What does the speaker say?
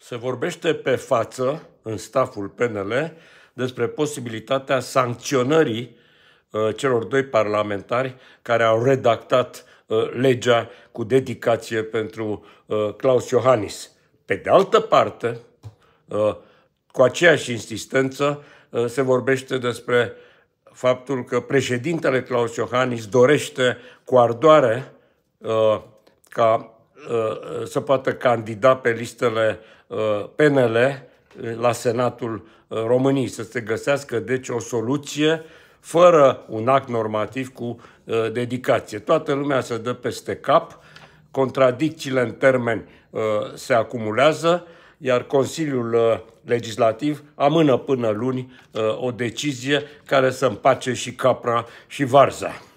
Se vorbește pe față, în staful PNL, despre posibilitatea sancționării uh, celor doi parlamentari care au redactat uh, legea cu dedicație pentru uh, Claus Iohannis. Pe de altă parte, cu aceeași insistență, se vorbește despre faptul că președintele Claus Iohannis dorește cu ardoare ca Uh, să poată candida pe listele uh, PNL uh, la Senatul României, să se găsească deci o soluție fără un act normativ cu dedicație. Toată lumea se dă peste cap, contradicțiile în termeni se acumulează, iar Consiliul Legislativ amână până luni o decizie care să împace și capra și varza.